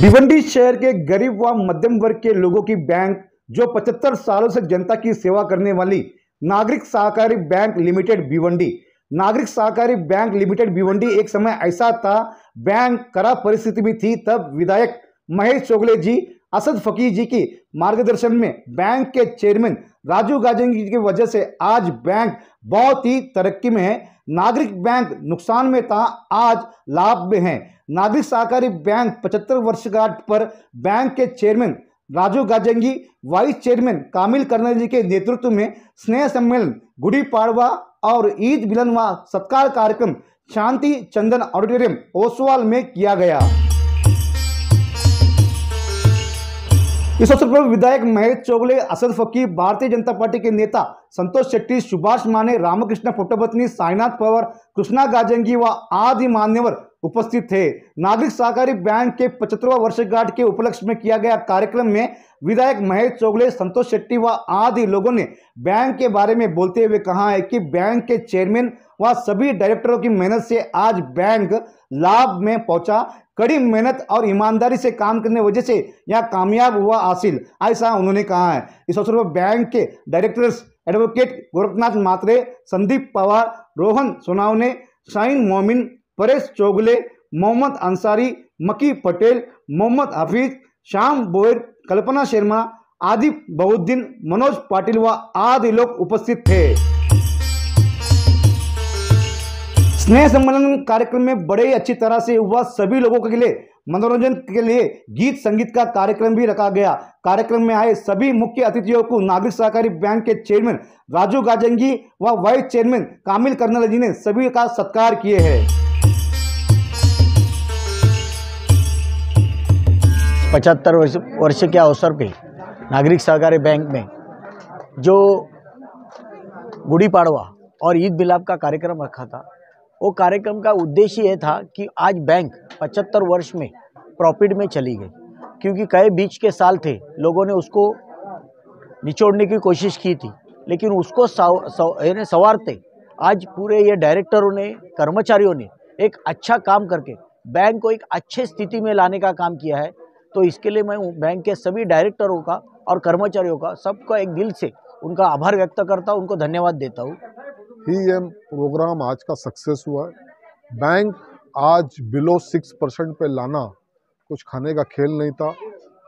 भिवंडी शहर के गरीब व मध्यम वर्ग के लोगों की बैंक जो 75 सालों से जनता की सेवा करने वाली नागरिक सहकारी बैंक लिमिटेड भिवंडी नागरिक सहकारी बैंक लिमिटेड भिवंडी एक समय ऐसा था बैंक खराब परिस्थिति में थी तब विधायक महेश चोगले जी असद फकीर जी की मार्गदर्शन में बैंक के चेयरमैन राजू गाजन जी की वजह से आज बैंक बहुत ही तरक्की में है नागरिक बैंक नुकसान में था आज लाभ में है नागरिक सहकारी बैंक पचहत्तर वर्षगांठ पर बैंक के chairman Raju Gajangi vice chairman Kamil Karnal ji के नेतृत्व में स्नेह सम्मेलन गुड़ी पाड़वा और ईद मिलन व सत्कार कार्यक्रम शांति चंदन ऑडिटोरियम ओसवाल में किया गया इस अवसर पर विधायक महेश चौगले असद फकी भारतीय जनता पार्टी के नेता संतोष शेट्टी सुभाष माने रामकृष्ण पुट्टपत्नी साईनाथ पवार कृष्णा गाजंगी व आदि मान्यवर उपस्थित थे नागरिक सहकारी बैंक के पचहत्तरवा वर्षगांठ के उपलक्ष्य में किया गया कार्यक्रम में विधायक महेश चौगले संतोष शेट्टी व आदि लोगों ने बैंक के बारे में बोलते हुए कहा है कि बैंक के चेयरमैन व सभी डायरेक्टरों की मेहनत से आज बैंक लाभ में पहुंचा कड़ी मेहनत और ईमानदारी से काम करने वजह से यहाँ कामयाब हुआ हासिल ऐसा उन्होंने कहा है इस अवसर पर बैंक के डायरेक्टर्स एडवोकेट गोरखनाथ मात्रे संदीप पवार रोहन सोनावने शाइन मोमिन परेश चोगले मोहम्मद अंसारी मकी पटेल मोहम्मद हफीज श्याम बोयर कल्पना शर्मा आदि बहुद्दीन मनोज पाटिल व आदि लोग उपस्थित थे स्नेह सम्मेलन कार्यक्रम में बड़े ही अच्छी तरह से हुआ सभी लोगों के लिए मनोरंजन के लिए गीत संगीत का कार्यक्रम भी रखा गया कार्यक्रम में आए सभी मुख्य अतिथियों को नागरिक सहकारी बैंक के चेयरमैन राजू गाजंगी व वाइस चेयरमैन कामिल कर्नल जी ने सभी का सत्कार किए हैं पचहत्तर वर्ष के अवसर पे नागरिक सहकारी बैंक में जो गुड़ी पाड़वा और ईद मिलाप का कार्यक्रम रखा था वो कार्यक्रम का उद्देश्य ये था कि आज बैंक पचहत्तर वर्ष में प्रॉफिट में चली गई क्योंकि कई बीच के साल थे लोगों ने उसको निचोड़ने की कोशिश की थी लेकिन उसको सव, सव, सवारते आज पूरे ये डायरेक्टरों ने कर्मचारियों ने एक अच्छा काम करके बैंक को एक अच्छे स्थिति में लाने का काम किया है तो इसके लिए मैं बैंक के सभी डायरेक्टरों का और कर्मचारियों का सबका एक दिल से उनका आभार व्यक्त करता हूँ उनको धन्यवाद देता हूँ ही प्रोग्राम आज का सक्सेस हुआ है बैंक आज बिलो सिक्स परसेंट पर लाना कुछ खाने का खेल नहीं था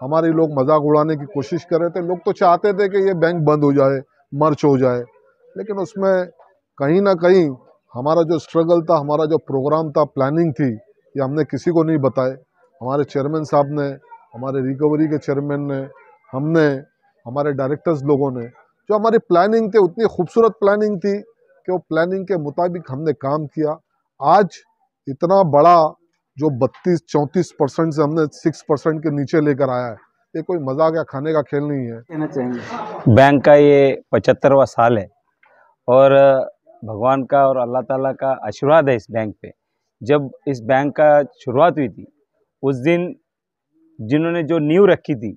हमारे लोग मजाक उड़ाने की कोशिश कर रहे थे लोग तो चाहते थे कि ये बैंक बंद हो जाए मर्च हो जाए लेकिन उसमें कहीं ना कहीं हमारा जो स्ट्रगल था हमारा जो प्रोग्राम था प्लानिंग थी ये हमने किसी को नहीं बताए हमारे चेयरमैन साहब ने हमारे रिकवरी के चेयरमैन ने हमने हमारे डायरेक्टर्स लोगों ने जो हमारी प्लानिंग थी उतनी खूबसूरत प्लानिंग थी कि वो प्लानिंग के मुताबिक हमने काम किया आज इतना बड़ा जो 32 34 परसेंट से हमने 6 परसेंट के नीचे लेकर आया है ये कोई मजाक या खाने का खेल नहीं है बैंक का ये पचहत्तरवा साल है और भगवान का और अल्लाह ताला का आशीर्वाद है इस बैंक पे जब इस बैंक का शुरुआत हुई थी उस दिन जिन्होंने जो नींव रखी थी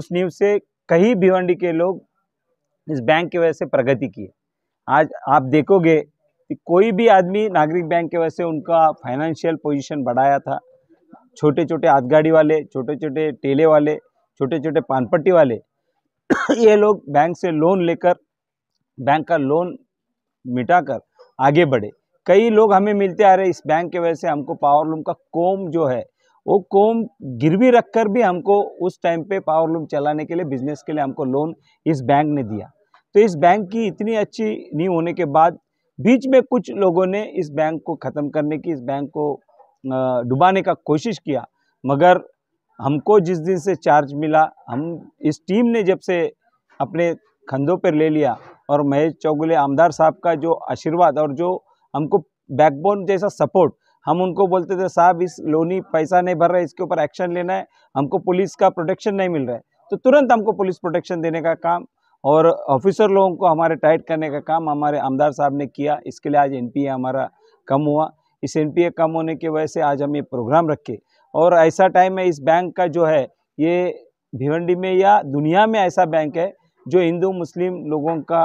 उस नींव से कहीं भिवंडी के लोग इस बैंक की वजह से प्रगति की है आज आप देखोगे कि कोई भी आदमी नागरिक बैंक के वजह से उनका फाइनेंशियल पोजीशन बढ़ाया था छोटे छोटे गाड़ी वाले छोटे छोटे टेले वाले छोटे छोटे पानपट्टी वाले ये लोग बैंक से लोन लेकर बैंक का लोन मिटाकर आगे बढ़े कई लोग हमें मिलते आ रहे इस बैंक के वजह से हमको पावर लूम का कोम जो है वो कोम गिरवी रखकर भी हमको उस टाइम पे पावर लूम चलाने के लिए बिजनेस के लिए हमको लोन इस बैंक ने दिया तो इस बैंक की इतनी अच्छी नींव होने के बाद बीच में कुछ लोगों ने इस बैंक को ख़त्म करने की इस बैंक को डुबाने का कोशिश किया मगर हमको जिस दिन से चार्ज मिला हम इस टीम ने जब से अपने खंधों पर ले लिया और महेश चौगुले आमदार साहब का जो आशीर्वाद और जो हमको बैकबोन जैसा सपोर्ट हम उनको बोलते थे साहब इस लोनी पैसा नहीं भर रहा इसके ऊपर एक्शन लेना है हमको पुलिस का प्रोटेक्शन नहीं मिल रहा है तो तुरंत हमको पुलिस प्रोटेक्शन देने का काम और ऑफिसर लोगों को हमारे टाइट करने का काम हमारे आमदार साहब ने किया इसके लिए आज एन हमारा कम हुआ इस एन कम होने की वजह से आज हम ये प्रोग्राम रखे और ऐसा टाइम है इस बैंक का जो है ये भिवंडी में या दुनिया में ऐसा बैंक है जो हिंदू मुस्लिम लोगों का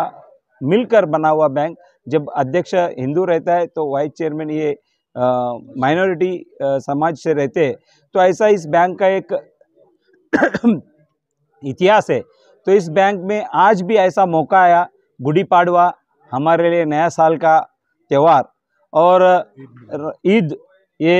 मिलकर बना हुआ बैंक जब अध्यक्ष हिंदू रहता है तो वाइस चेयरमैन ये माइनॉरिटी समाज से रहते हैं तो ऐसा इस बैंक का एक इतिहास है तो इस बैंक में आज भी ऐसा मौका आया गुड़ी पाड़वा हमारे लिए नया साल का त्यौहार और ईद ये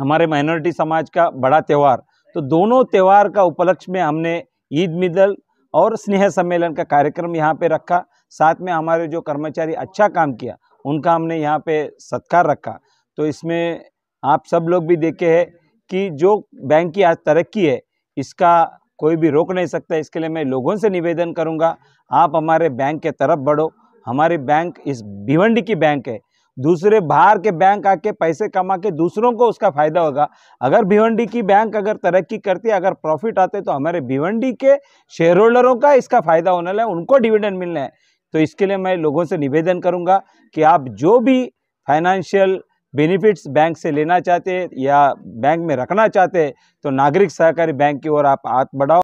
हमारे माइनॉरिटी समाज का बड़ा त्यौहार तो दोनों त्यौहार का उपलक्ष्य में हमने ईद मिदल और स्नेह सम्मेलन का कार्यक्रम यहाँ पे रखा साथ में हमारे जो कर्मचारी अच्छा काम किया उनका हमने यहाँ पे सत्कार रखा तो इसमें आप सब लोग भी देखे हैं कि जो बैंक की आज तरक्की है इसका कोई भी रोक नहीं सकता इसके लिए मैं लोगों से निवेदन करूँगा आप हमारे बैंक के तरफ बढ़ो हमारी बैंक इस भिवंडी की बैंक है दूसरे बाहर के बैंक आके पैसे कमा के दूसरों को उसका फायदा होगा अगर भिवंडी की बैंक अगर तरक्की करती है अगर प्रॉफिट आते तो हमारे भिवंडी के शेयर होल्डरों का इसका फायदा होने लगे उनको डिविडेंड मिलना है तो इसके लिए मैं लोगों से निवेदन करूंगा कि आप जो भी फाइनेंशियल बेनिफिट्स बैंक से लेना चाहते या बैंक में रखना चाहते तो नागरिक सहकारी बैंक की ओर आप हाथ बढ़ाओ